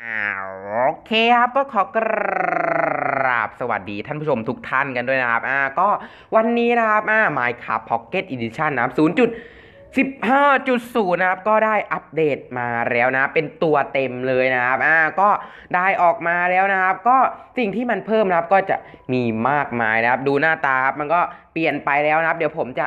อโอเคครับก็ขอกราบสวัสดีท่านผู้ชมทุกท่านกันด้วยนะครับ อ่า ก็วันนี้นะครับอ่า Minecraft Pocket Edition นะครับ0.15.0นะครับ ก็ได้อัปเดตมาแล้วนะเป็นตัวเต็มเลยนะครับ อ่าก็ได้ออกมาแล้วนะครับ ก็สิ่งที่มันเพิ่มนะครับ ก็จะมีมากมายนะครับ ดูหน้าตาครับมันก็เปลี่ยนไปแล้วนะครับ เดี๋ยวผมจะ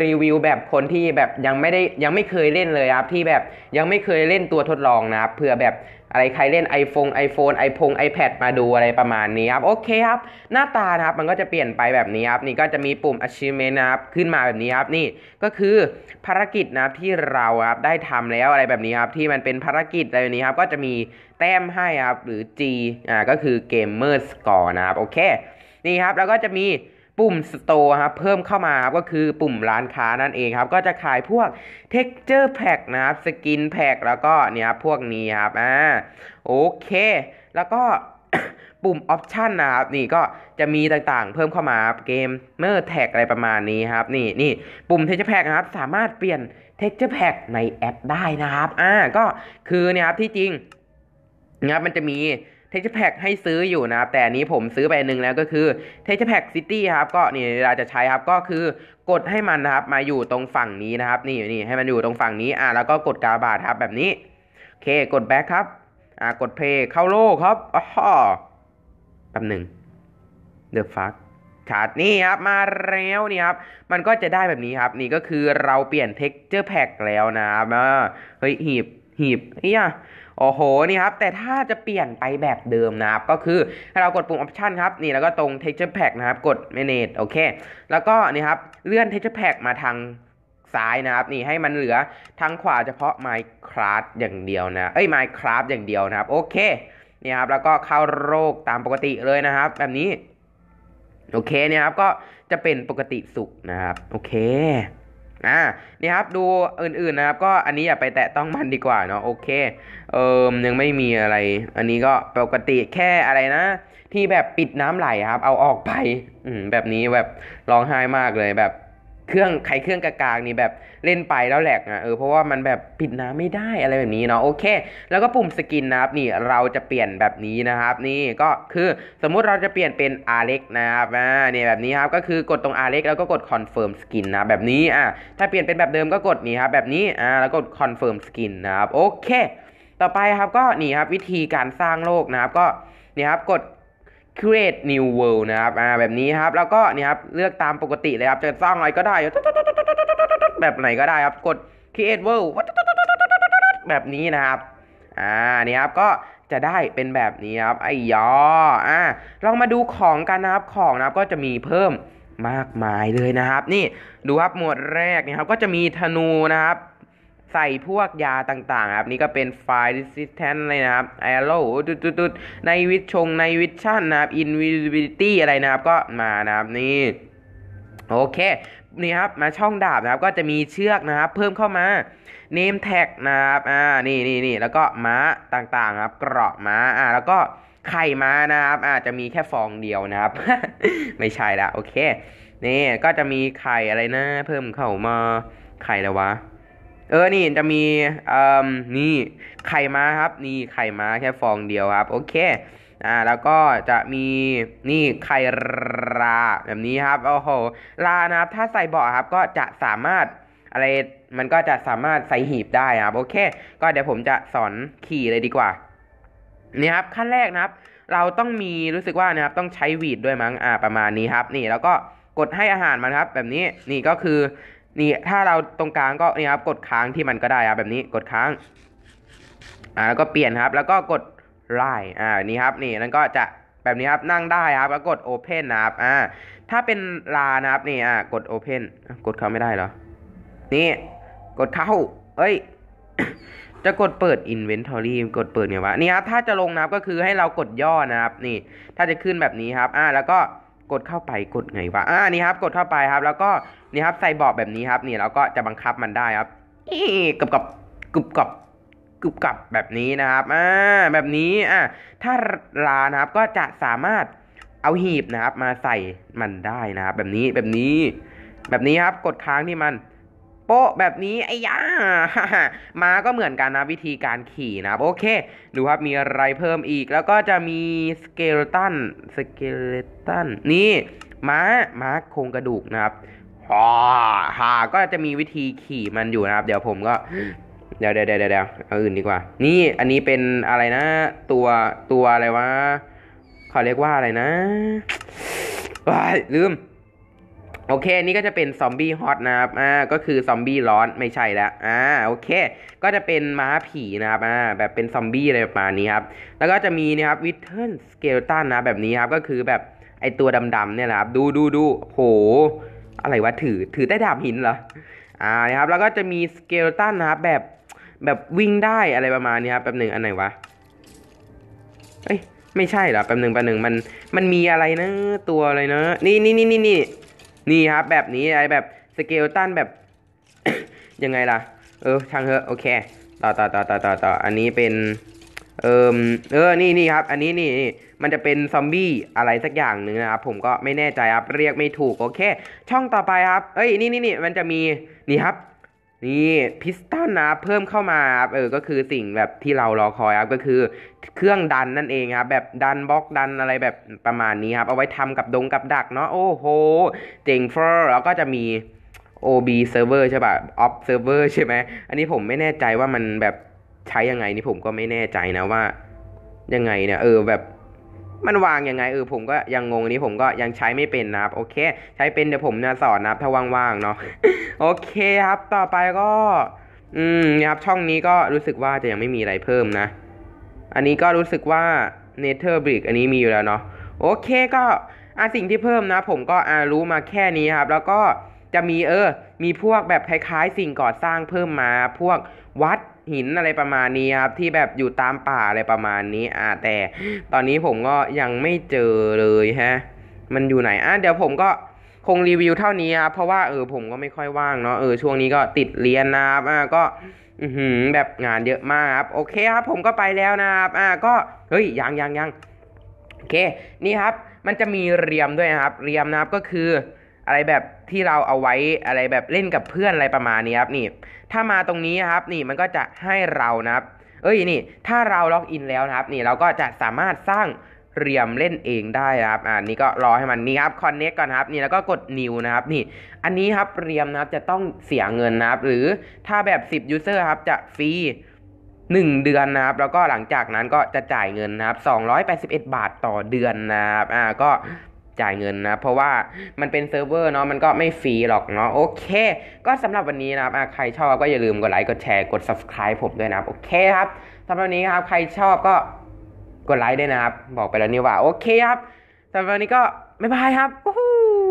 รีวิวแบบคนที่แบบยังไม่ได้ยังไม่เคยเล่นเลยครับ ที่แบบยังไม่เคยเล่นตัวทดลองนะครับเผื่อแบบอะไรใครเล่น iPhone iPhone iPhone iPad มาดูอะไรประมาณนี้ครับโอเคครับ หน้าตานะครับมันก็จะเปลี่ยนไปแบบนี้ครับนี่ก็จะมีปุ่ม achievement นะครับขึ้นมาแบบนี้ครับนี่ก็คือภารกิจนะครับที่เราครับได้ทำแล้วอะไรแบบนี้ครับที่มันเป็นภารกิจอะไรแบบนี้ครับก็จะมี แต้มให้ครับหรือ G อ่าก็คือ gamer score นะครับโอเค นี่ครับ แล้วก็จะมีปุ่ม Store ครับเพิ่มเข้ามาก็คือปุ่มร้านค้านั่นเองครับ ก็จะขายพวก Texture Pack นะครับ Skin Pack แล้วก็เนี่ยพวกนี้ครับ อ่าโอเค แล้วก็ปุ่ม Option นะครับนี่ก็จะมีต่างๆเพิ่มเข้ามา เกมเมอร์แท็กอะไรประมาณนี้ครับ นี่นี่ปุ่ม Texture Pack นะครับสามารถเปลี่ยน Texture Pack ในแอปได้นะครับ อ่าก็คือเนี่ยครับที่จริงนะครับมันจะมีทช x t u r e p a c ให้ซื้ออยู่นะครับแต่อันนี้ผมซื้อ ไปหนึ่งแล้วก็คือ t e ช t u r e p a กซิตี้ครับ ก็นี่เวลาจะใช้ครับก็คือกดให้มันนะครับ มาอยู่ตรงฝั่งนี้นะครับ นี่นี่ให้มันอยู่ตรงฝั่งนี้อ่าแล้วก็ กดกาบาดครับ แบบนี้โอเคกดแบ็คครับอ่ากดเพย์เข้าโลกครับอ๋อแป๊บหนึ่งเดือฟักชาร์ตนี่ครับ มาแล้วนี่ครับมันก็จะได้แบบนี้ครับ นี่ก็คือเราเปลี่ยนเท็เจอร์แพ็กแล้วนะครับเฮ้ยหีบหีบเฮียโอ้โห นี่ครับ แต่ถ้าจะเปลี่ยนไปแบบเดิมนะครับ ก็คือ้เรากดปุ่มออปชันครับ นี่แล้วก็ตรง texture pack นะครับ กด manage โอเค แล้วก็นี่ครับ เลื่อน texture pack มาทางซ้ายนะครับ นี่ให้มันเหลือทางขวาเฉพาะ Minecraft อย่างเดียวนะ เอ้ย Minecraft อย่างเดียวนะครับ โอเค นี่ครับ แล้วก็เข้าโรคตามปกติเลยนะครับ แบบนี้ โอเคเนี่ยครับ ก็จะเป็นปกติสุขนะครับ โอเคอ่า นี่ครับ ดูอื่นๆนะครับ ก็อันนี้อย่าไปแตะต้องมันดีกว่าเนาะ โอเค เออยังไม่มีอะไร อันนี้ก็ปกติแค่อะไรนะ ที่แบบปิดน้ำไหลครับ เอาออกไป อืม แบบนี้แบบร้องไห้มากเลยแบบเครื่องใครเครื่องกลางๆนี่แบบเล่นไปแล้วแหลกนะเออเพราะว่ามันแบบปิดน้ำไม่ได้อะไรแบบนี้เนาะโอเคแล้วก็ปุ่มสกินนะครับนี่เราจะเปลี่ยนแบบนี้นะครับนี่ก็คือสมมุติเราจะเปลี่ยนเป็นอาเล็กนะครับอ่าเนี่ยแบบนี้ครับก็คือกดตรงอาเล็ก แล้วก็กดคอนเฟิร์มสกินนะแบบนี้อ่าถ้าเปลี่ยนเป็นแบบเดิมก็กดนี่ครับแบบนี้อ่าแล้วกดคอนเฟิร์มสกินนะครับโอเคต่อไปครับก็นี่ครับวิธีการสร้างโลกนะครับก็นี่ครับกด create new world นะครับ อ่า แบบนี้ครับ แล้วก็นี่ครับ เลือกตามปกติเลยครับ จะสร้างอะไรก็ได้ แบบไหนก็ได้ครับ กด create world แบบนี้นะครับ อ่า นี่ครับก็จะได้เป็นแบบนี้ครับ ไอ้ยอ อ่า ลองมาดูของกันนะครับ ของนะครับ ก็จะมีเพิ่มมากมายเลยนะครับ นี่ ดูครับหมวดแรกนะครับ ก็จะมีธนูนะครับใส่พวกยาต่างๆครับ นี่ ก็เป็นไฟ r ์ซิสแทนเลยนะครับไอโร w จุดๆในวิชงในวิชั่นนะครับนวิ i ิบิลิตี้อะไรนะครับก็มานะครับนี่โอเค นี่ครับมาช่องดาบนะครับ ก็จะมีเชือกนะครับ เพิ่มเข้ามาเนมแท็กนะครับอ่านี่นี่นี่แล้วก็ม้าต่างๆครับเกราะม้าอ่า แล้วก็ไข่ม้านะครับอาจจะมีแค่ฟองเดียวนะครับไม่ใช่ละโอเค นี่ก็จะมีไข่อะไรนะ เพิ่มเข้ามาไข่แล้ววะเออ นี่จะมีเอ่อนี่ ไข่มาครับ นี่ ไข่มาแค่ฟองเดียวครับ โอเค อ่า แล้วก็จะมี นี่ ไข่รา แบบนี้ครับ โอ้โห รา นะครับ ถ้าใส่เบาะครับ ก็จะสามารถ อะไร มันก็จะสามารถใส่หีบได้ครับ โอเค ก็เดี๋ยวผมจะสอนขี่เลยดีกว่า นี่ครับ ขั้นแรกนะครับ เราต้องมี รู้สึกว่านะครับ ต้องใช้วีดด้วยมั้ง อ่า ประมาณนี้ครับ นี่ แล้วก็กดให้อาหารมันครับ แบบนี้ นี่ก็คือนี่ถ้าเราตรงกลางก็นี่ครับกดค้างที่มันก็ได้ครับแบบนี้กดค้างอ่าแล้วก็เปลี่ยนครับ แล้วก็กดไลน์อ่านี่ครับนี่นั่นก็จะแบบนี้ครับนั่งได้ครับ แล้วกดโอเพนนะครับ อ่าถ้าเป็นลานะครับนี่อ่ากดโอเพนกดเข้าไม่ได้เหรอนี่กดเข้า เอ้ยจะกดเปิด Inventory กดเปิดไงวะนี่ครับถ้าจะลงนะครับก็คือให้เรากดย่อนะครับนี่ถ้าจะขึ้นแบบนี้ครับ อ่า แล้วก็กดเข้าไปกดไงวะ อ่านี่ครับ กดเข้าไปครับ แล้วก็นี่ครับ ใส่เบาะแบบนี้ครับนี่เราก็จะบังคับมันได้ครับกับกับกึบกับกึบกับแบบนี้นะครับอ่าแบบนี้อ่าถ้าลานะครับ ก็จะสามารถเอาหีบนะครับ มาใส่มันได้นะครับ แบบนี้แบบนี้ แบบนี้ครับกดค้างที่มันโป๊ะแบบนี้ไอ้ยามาก็เหมือนกันนะวิธีการขี่นะโอเคดูครับมีอะไรเพิ่มอีกแล้วก็จะมีสเกลตันสเกลตันนี่ ม้าม้าโครงกระดูกนะครับฮ่าฮ่าก็จะมีวิธีขี่มันอยู่นะครับ เดี๋ยวผมก็เดี๋ยวเดี๋ยวเดี๋ยวเอาอื่นดีกว่า นี่อันนี้เป็นอะไรนะ ตัวตัวอะไรวะเขาเรียกว่าอะไรนะว้าลืมโอเค นี่ก็จะเป็นซอมบี้ฮอตนะครับ อ่า ก็คือซอมบี้ร้อนไม่ใช่แล้วอ่า โอเค ก็จะเป็นม้าผีนะครับ อ่า แบบเป็นซอมบี้อะไรประมาณนี้ครับ แล้วก็จะมีนะครับวิทเทิลสเกลตันนะแบบนี้ครับ ก็คือแบบไอตัวดำๆเนี่ยนะครับดูดูดูโห อะไรวะถือถือใต้ดาบหินเหรอ อ่านะครับ แล้วก็จะมีสเกลตันนะครับแบบแบบวิ่งได้อะไรประมาณนี้ครับแป๊บหนึ่งอันไหนวะเอ้ย ไม่ใช่หรอแป๊บหนึ่งแป๊บหนึ่งมัน มันมีอะไรนะตัวอะไรนะนี่นี่นี่นี่นี่ครับ แบบนี้ไอแบบสเกลตันแบบ ยังไงล่ะเออช่างเถอะโอเค ต่อต่อต่อต่อต่อต่ออันนี้เป็น เออเออนี่นี่ครับ อันนี้นี่มันจะเป็นซอมบี้ อะไรสักอย่างหนึ่งนะครับ ผมก็ไม่แน่ใจครับ เรียกไม่ถูกโอเค ช่องต่อไปครับ เอ้ยนี่นี่นี่มันจะมีนี่ครับนี่พิสตันนะ เพิ่มเข้ามาเออก็คือสิ่งแบบที่เรารอคอยครับ ก็คือเครื่องดันนั่นเองครับแบบดันบล็อกดันอะไรแบบประมาณนี้ครับ เอาไว้ทำกับดงกับดักเนาะโอ้โหเจ๋งเฟอแล้วก็จะมี OB server ใช่ป่ะ off server ใช่ไหม อันนี้ผมไม่แน่ใจว่ามันแบบใช้ยังไงนี่ผมก็ไม่แน่ใจนะว่า ยังไงเนี่ย เออแบบมันวางยังไง เออ ผมก็ยังงงนี้ผมก็ยังใช้ไม่เป็นนะครับ โอเค ใช้เป็นเดี๋ยวผมจะสอนนะครับ ถ้าว่างๆเนาะโอเคครับ ต่อไปก็ อืมนะครับ ช่องนี้ก็รู้สึกว่าจะยังไม่มีอะไรเพิ่มนะ อันนี้ก็รู้สึกว่าเนเธอร์บริกอันนี้มีอยู่แล้วเนาะ โอเคก็อาสิ่งที่เพิ่มนะ ผมก็อารู้มาแค่นี้ครับ แล้วก็จะมีเออ มีพวกแบบคล้ายๆ สิ่งก่อสร้างเพิ่มมา พวกวัดหินอะไรประมาณนี้ครับ ที่แบบอยู่ตามป่าอะไรประมาณนี้ อ่าแต่ ตอนนี้ผมก็ยังไม่เจอเลยฮะ มันอยู่ไหนอ่ะเดี๋ยวผมก็คงรีวิวเท่านี้ครับเพราะว่าเออผมก็ไม่ค่อยว่างเนาะเออช่วงนี้ก็ติดเรียนนะครับอ่าก็ อืมแบบงานเยอะมากครับโอเคครับ ผมก็ไปแล้วนะครับ อ่าก็เฮ้ยยังยังยังโอเค นี่ครับ มันจะมีเรียมด้วยนะครับ เรียมนะครับก็คือ อะไรแบบที่เราเอาไว้อะไรแบบเล่นกับเพื่อนอะไรประมาณนี้ครับ นี่ ถ้ามาตรงนี้ครับ นี่มันก็จะให้เรานะครับ เอ้ยนี่ ถ้าเราล็อกอินแล้วนะครับ นี่เราก็จะสามารถสร้างเรียมเล่นเองได้นะครับ อ่านี่ก็รอให้มันนี่ครับคอนเน็กก่อนครับ นี่แล้วก็กดนิวนะครับนี่ อันนี้ครับเรียมนะครับจะต้องเสียเงินนะครับ หรือถ้าแบบ 10 user ครับจะฟรี1เดือนนะครับ แล้วก็หลังจากนั้นก็จะจ่ายเงินนะครับ281 บาทต่อเดือนนะครับอ่าก็จ่ายเงินนะเพราะว่ามันเป็นเซิร์ฟเวอร์เนาะมันก็ไม่ฟรีหรอกเนาะโอเค ก็สำหรับวันนี้นะครับใครชอบก็อย่าลืมกดไลค์กดแชร์กด subscribe ผมด้วยนะครับโอเคครับสำหรับวันนี้ครับใครชอบก็กดไลค์ด้วยนะครับ บอกไปแล้วนี่ว่า โอเคครับสำหรับวันนี้ก็ไม่ยบายครับ